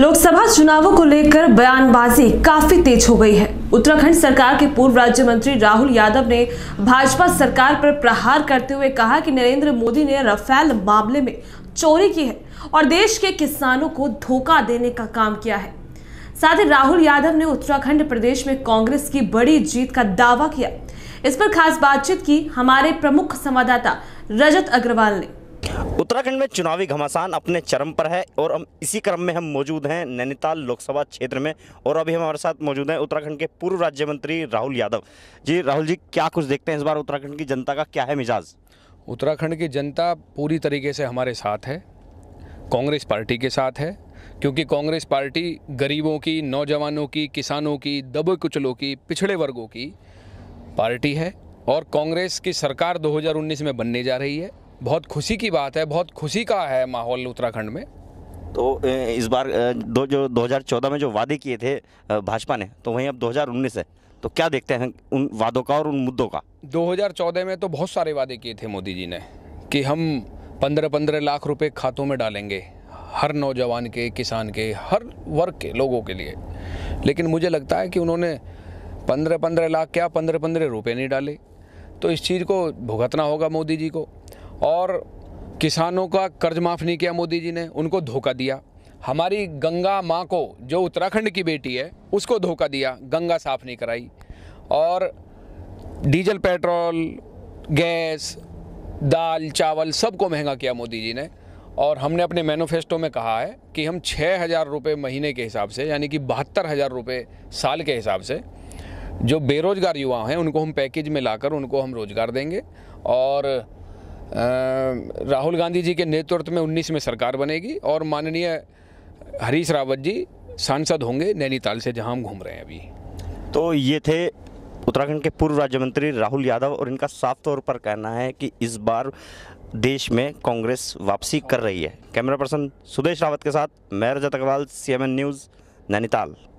लोकसभा चुनावों को लेकर बयानबाजी काफी तेज हो गई है उत्तराखंड सरकार के पूर्व राज्य मंत्री राहुल यादव ने भाजपा सरकार पर प्रहार करते हुए कहा कि नरेंद्र मोदी ने रफेल मामले में चोरी की है और देश के किसानों को धोखा देने का काम किया है साथ ही राहुल यादव ने उत्तराखंड प्रदेश में कांग्रेस की बड़ी जीत का दावा किया इस पर खास बातचीत की हमारे प्रमुख संवाददाता रजत अग्रवाल ने उत्तराखंड में चुनावी घमासान अपने चरम पर है और हम इसी क्रम में हम मौजूद हैं नैनीताल लोकसभा क्षेत्र में और अभी हमारे साथ मौजूद हैं उत्तराखंड के पूर्व राज्य मंत्री राहुल यादव जी राहुल जी क्या कुछ देखते हैं इस बार उत्तराखंड की जनता का क्या है मिजाज उत्तराखंड की जनता पूरी तरीके से हमारे साथ है कांग्रेस पार्टी के साथ है क्योंकि कांग्रेस पार्टी गरीबों की नौजवानों की किसानों की दब कुचलों की पिछड़े वर्गों की पार्टी है और कांग्रेस की सरकार 2019 में बनने जा रही है बहुत खुशी की बात है बहुत खुशी का है माहौल उत्तराखंड में तो इस बार दो जो 2014 में जो वादे किए थे भाजपा ने तो वहीं अब 2019 है तो क्या देखते हैं उन वादों का और उन मुद्दों का 2014 में तो बहुत सारे वादे किए थे मोदी जी ने कि हम पंद्रह पंद्रह लाख रुपए खातों में डालेंगे हर नौजवान के किसान के हर वर्ग के लोगों के लिए लेकिन मुझे लगता है कि उन्होंने पंद्रह पंद्रह लाख क्या पंद्रह पंद्रह रुपये नहीं डाले तो इस चीज़ को भुगतना होगा मोदी जी को और किसानों का कर्ज माफ़ नहीं किया मोदी जी ने उनको धोखा दिया हमारी गंगा माँ को जो उत्तराखंड की बेटी है उसको धोखा दिया गंगा साफ नहीं कराई और डीजल पेट्रोल गैस दाल चावल सबको महंगा किया मोदी जी ने और हमने अपने मैनोफेस्टो में कहा है कि हम छः हज़ार रुपये महीने के हिसाब से यानी कि बहत्तर हज़ार रुपये साल के हिसाब से जो बेरोज़गार युवा हैं उनको हम पैकेज में लाकर उनको हम रोज़गार देंगे और राहुल गांधी जी के नेतृत्व में उन्नीस में सरकार बनेगी और माननीय हरीश रावत जी सांसद होंगे नैनीताल से जहां हम घूम रहे हैं अभी तो ये थे उत्तराखंड के पूर्व राज्य मंत्री राहुल यादव और इनका साफ तौर पर कहना है कि इस बार देश में कांग्रेस वापसी कर रही है कैमरा पर्सन सुदेश रावत के साथ मैं रजत अग्रवाल सी न्यूज़ नैनीताल